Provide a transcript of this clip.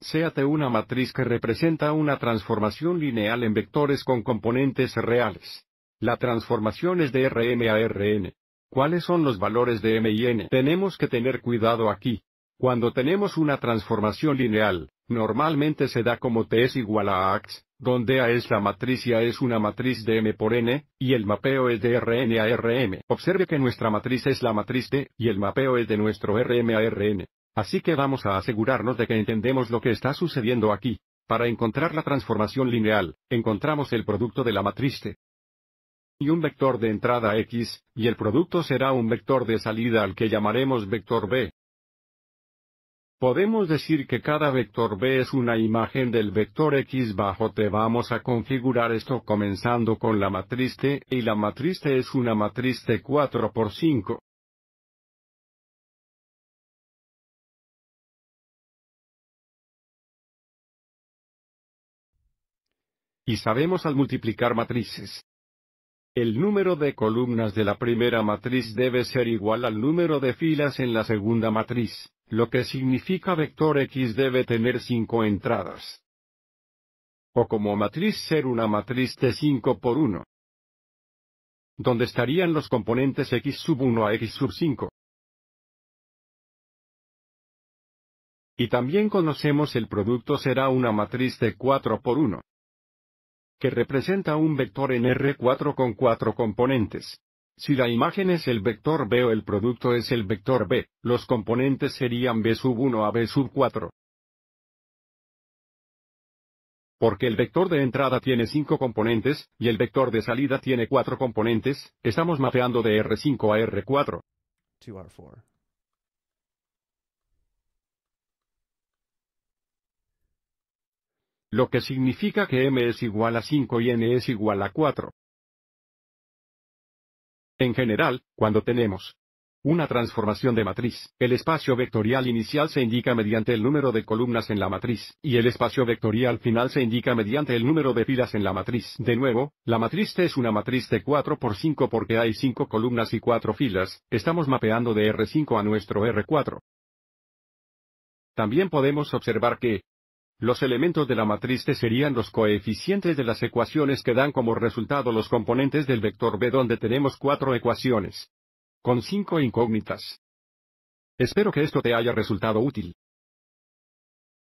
Séate una matriz que representa una transformación lineal en vectores con componentes reales. La transformación es de Rm a Rn. ¿Cuáles son los valores de m y n? Tenemos que tener cuidado aquí. Cuando tenemos una transformación lineal, normalmente se da como T es igual a AX, donde A es la matriz y A es una matriz de M por N, y el mapeo es de Rn a Rm. Observe que nuestra matriz es la matriz T, y el mapeo es de nuestro Rm a Rn. Así que vamos a asegurarnos de que entendemos lo que está sucediendo aquí. Para encontrar la transformación lineal, encontramos el producto de la matriz T y un vector de entrada X, y el producto será un vector de salida al que llamaremos vector B. Podemos decir que cada vector B es una imagen del vector X bajo T. Vamos a configurar esto comenzando con la matriz T, y la matriz T es una matriz T 4 por 5. y sabemos al multiplicar matrices. El número de columnas de la primera matriz debe ser igual al número de filas en la segunda matriz, lo que significa vector X debe tener cinco entradas. O como matriz ser una matriz de 5 por 1. Donde estarían los componentes X sub 1 a X sub 5. Y también conocemos el producto será una matriz de 4 por 1 que representa un vector en R4 con cuatro componentes. Si la imagen es el vector B o el producto es el vector B, los componentes serían B1 a B4. Porque el vector de entrada tiene cinco componentes, y el vector de salida tiene cuatro componentes, estamos mapeando de R5 a r 4 lo que significa que m es igual a 5 y n es igual a 4. En general, cuando tenemos una transformación de matriz, el espacio vectorial inicial se indica mediante el número de columnas en la matriz, y el espacio vectorial final se indica mediante el número de filas en la matriz. De nuevo, la matriz T es una matriz de 4 por 5 porque hay 5 columnas y 4 filas, estamos mapeando de R5 a nuestro R4. También podemos observar que, los elementos de la matriz T serían los coeficientes de las ecuaciones que dan como resultado los componentes del vector B donde tenemos cuatro ecuaciones. Con cinco incógnitas. Espero que esto te haya resultado útil.